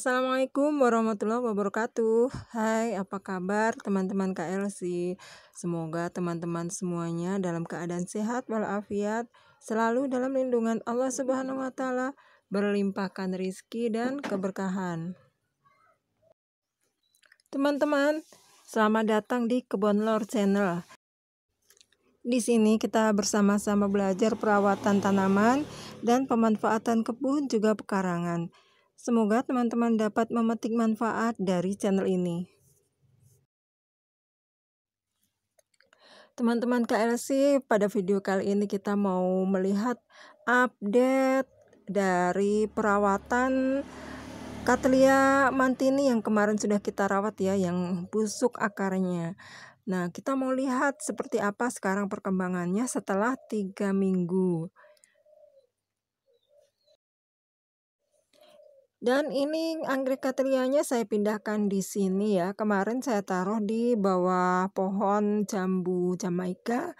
Assalamualaikum warahmatullahi wabarakatuh. Hai, apa kabar teman-teman KLC? Semoga teman-teman semuanya dalam keadaan sehat walafiat, selalu dalam lindungan Allah Subhanahu wa taala, berlimpahkan rizki dan keberkahan. Teman-teman, selamat datang di Kebon Lor Channel. Di sini kita bersama-sama belajar perawatan tanaman dan pemanfaatan kebun juga pekarangan. Semoga teman-teman dapat memetik manfaat dari channel ini. Teman-teman KLC, pada video kali ini kita mau melihat update dari perawatan Catlia mantini yang kemarin sudah kita rawat ya, yang busuk akarnya. Nah, kita mau lihat seperti apa sekarang perkembangannya setelah tiga minggu. Dan ini anggrek katrianya saya pindahkan di sini ya. Kemarin saya taruh di bawah pohon jambu jamaika.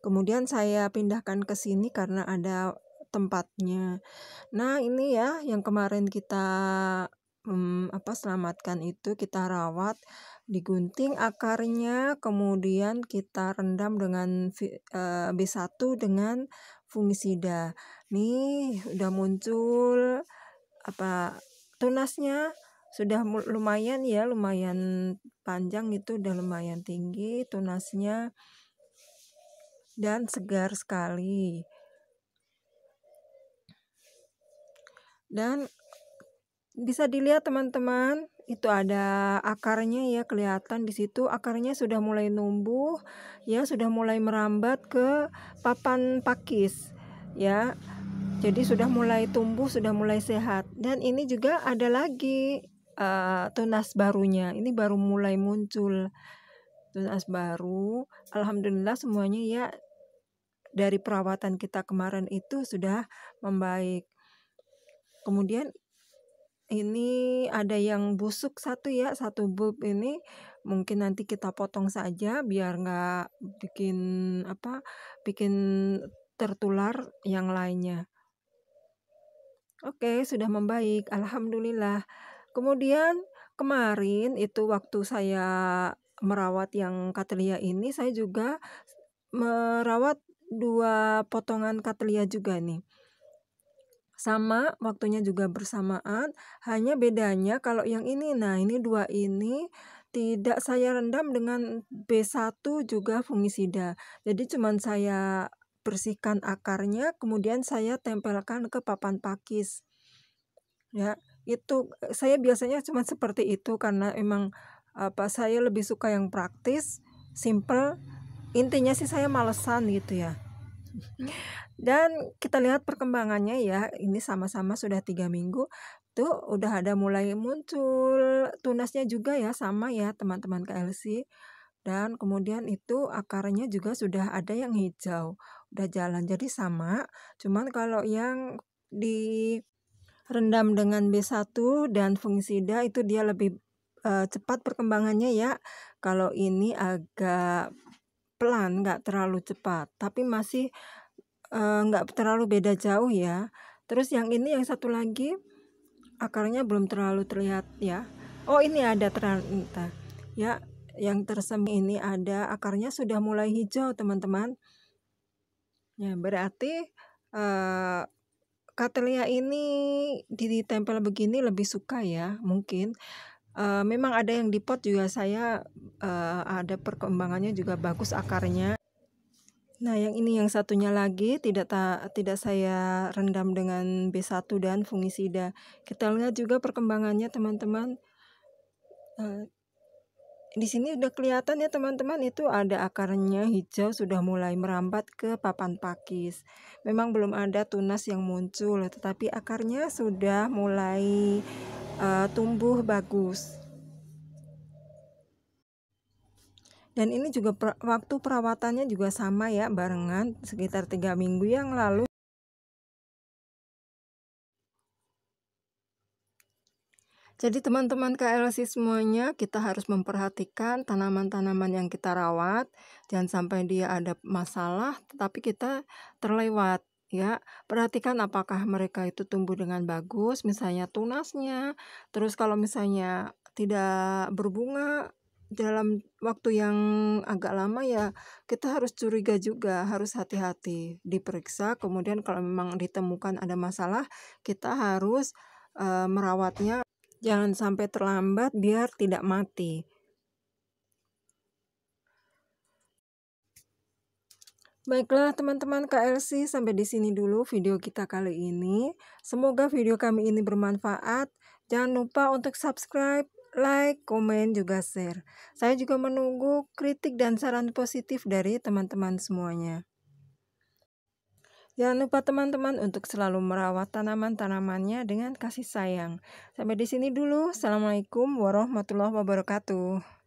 Kemudian saya pindahkan ke sini karena ada tempatnya. Nah, ini ya yang kemarin kita hmm, apa selamatkan itu kita rawat, digunting akarnya, kemudian kita rendam dengan uh, eh, B1 dengan fungisida. Nih udah muncul apa tunasnya sudah lumayan ya, lumayan panjang itu udah lumayan tinggi tunasnya dan segar sekali. Dan bisa dilihat teman-teman, itu ada akarnya ya kelihatan di situ akarnya sudah mulai numbuh ya sudah mulai merambat ke papan pakis ya jadi sudah mulai tumbuh sudah mulai sehat dan ini juga ada lagi uh, tunas barunya ini baru mulai muncul tunas baru alhamdulillah semuanya ya dari perawatan kita kemarin itu sudah membaik kemudian ini ada yang busuk satu ya satu bulb ini mungkin nanti kita potong saja biar nggak bikin apa bikin tertular yang lainnya oke sudah membaik alhamdulillah kemudian kemarin itu waktu saya merawat yang katelia ini saya juga merawat dua potongan katelia juga nih sama waktunya juga bersamaan hanya bedanya kalau yang ini nah ini dua ini tidak saya rendam dengan B1 juga fungisida jadi cuman saya bersihkan akarnya kemudian saya tempelkan ke papan pakis ya itu saya biasanya cuma seperti itu karena emang apa saya lebih suka yang praktis simple intinya sih saya malesan gitu ya hmm. Dan kita lihat perkembangannya ya, ini sama-sama sudah tiga minggu tuh udah ada mulai muncul tunasnya juga ya sama ya teman-teman KLC dan kemudian itu akarnya juga sudah ada yang hijau udah jalan jadi sama cuman kalau yang di rendam dengan B1 dan fungisida itu dia lebih uh, cepat perkembangannya ya kalau ini agak pelan nggak terlalu cepat tapi masih Eh, nggak uh, terlalu beda jauh ya terus yang ini yang satu lagi akarnya belum terlalu terlihat ya oh ini ada ternyata ya yang tersemi ini ada akarnya sudah mulai hijau teman-teman ya berarti uh, eh, katelia ini ditempel begini lebih suka ya mungkin uh, memang ada yang di pot juga saya uh, ada perkembangannya juga bagus akarnya Nah, yang ini yang satunya lagi tidak ta, tidak saya rendam dengan B1 dan fungisida. Kita lihat juga perkembangannya teman-teman. Nah, di sini udah kelihatan ya teman-teman itu ada akarnya hijau sudah mulai merambat ke papan pakis. Memang belum ada tunas yang muncul, tetapi akarnya sudah mulai uh, tumbuh bagus. dan ini juga per, waktu perawatannya juga sama ya barengan sekitar tiga minggu yang lalu Jadi teman-teman KLC semuanya kita harus memperhatikan tanaman-tanaman yang kita rawat jangan sampai dia ada masalah tetapi kita terlewat ya. Perhatikan apakah mereka itu tumbuh dengan bagus misalnya tunasnya. Terus kalau misalnya tidak berbunga dalam waktu yang agak lama ya kita harus curiga juga, harus hati-hati, diperiksa. Kemudian kalau memang ditemukan ada masalah, kita harus e, merawatnya jangan sampai terlambat biar tidak mati. Baiklah teman-teman KLC, sampai di sini dulu video kita kali ini. Semoga video kami ini bermanfaat. Jangan lupa untuk subscribe like, komen, juga share. Saya juga menunggu kritik dan saran positif dari teman-teman semuanya. Jangan lupa teman-teman untuk selalu merawat tanaman-tanamannya dengan kasih sayang. Sampai di sini dulu. Assalamualaikum warahmatullahi wabarakatuh.